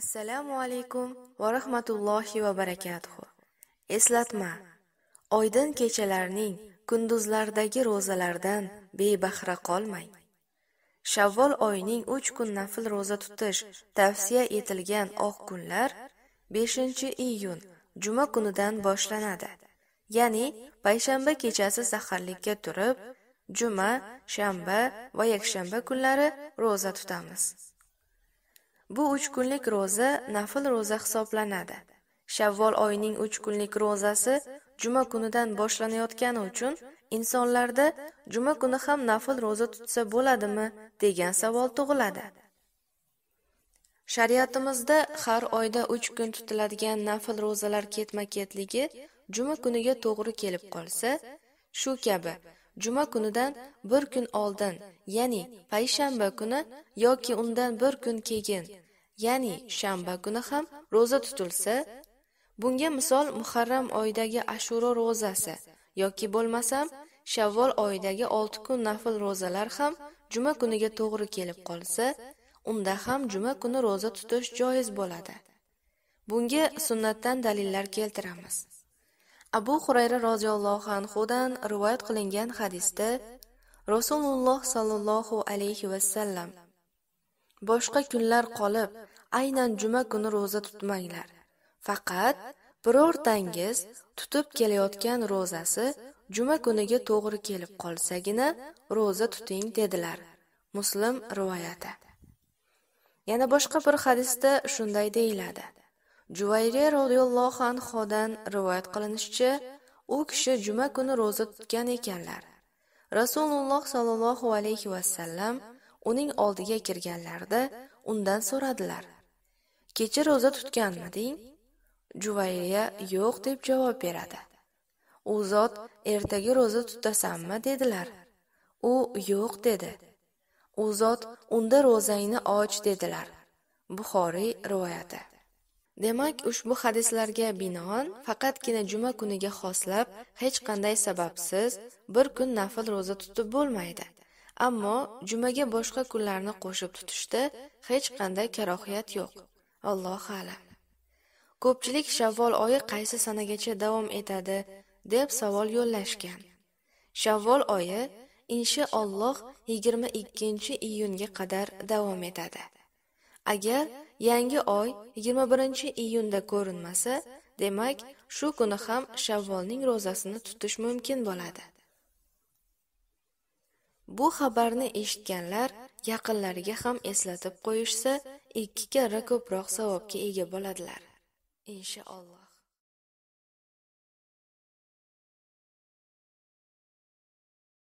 assalomu alaykum va rahmatullohi va barakatuhu eslatma oydin kechalarning kunduzlardagi ro'zalardan bebahra qolmang shavvol oyining 3 kun nafl ro'za tutish tavsiya etilgan oq kunlar 5 iyun juma kunidan boshlanadi ya'ni payshanba kechasi saharlikka turib juma shanba va yakshanba kunlari ro'za tutamiz Bu 3 kunlik roza nafl roza hisoblanadi. Shavvol oyining 3 kunlik rozasi juma kunidan boshlanayotgani uchun insonlarda juma kuni ham nafl roza tutsa bo'ladimi degan savol tug'iladi. Shariatimizda har oyda 3 kun tutiladigan nafl rozalar ketma-ketligi juma kuniga to'g'ri kelib qolsa, shu kabi juma kunidan bir kun oldin, ya'ni payshanba kuni yoki undan bir kun keyin ya'ni shanba kuni ham ro'za tutilsa bunga misol muharram oyidagi ashuro ro'zasi yoki bo'lmasam shavvol oyidagi olti kun nafl ro'zalar ham juma kuniga to'g'ri kelib qolsa unda ham juma kuni ro'za tutish joiz bo'ladi bunga sunnatdan dalillar keltiramiz abu hurayra roziyallohu anhudan rivoyat qilingan hadisda rasululloh sollallohu alayhi vasallam boshqa kunlar qolib, aynan juma kuni roza tutmanglar. Faqat birortangiz tutib kelayotgan rozasi juma kuniga to'g'ri kelib qolsagina roza tuting dedilar. Muslim rivoyati. Yana boshqa bir hadisda shunday deyiladi. Juvayriya roziyallohu anhudan rivoyat qilinishicha, u kishi juma kuni roza tutgan ekanlar. Rasululloh sallallohu alayhi vasallam uning oldiga kirganlarida undan so'radilar kecha ro'za tutganmiding juvayriya yo'q deb javob beradi u zot ertaga ro'za tutasanmi dedilar u yo'q dedi u zot unda ro'zangni och dedilar buxoriy rivoyati demak ushbu hadislarga binoan faqatgina juma kuniga xoslab hech qanday sababsiz bir kun nafl ro'za tutib bo'lmaydi Ammo jumaga boshqa kunlarni qo'shib tutishda hech qanday karohiyat yo'q. Alloh ala. Ko'pchilik Shavvol oyi qaysi sanagacha davom etadi deb savol yo'llashgan. Shavvol oyi inshaalloh 22-iyunga qadar davom etadi. Agar yangi oy 21-iyunda ko'rinmasa, demak, shu kuni ham Shavvolning ro'zasini tutish mumkin bo'ladi. Bu xabarni eshitganlar yaqinlariga ham eslatib qo'yishsa, ikki karra ko'proq savobga ega bo'ladilar. Inshaalloh.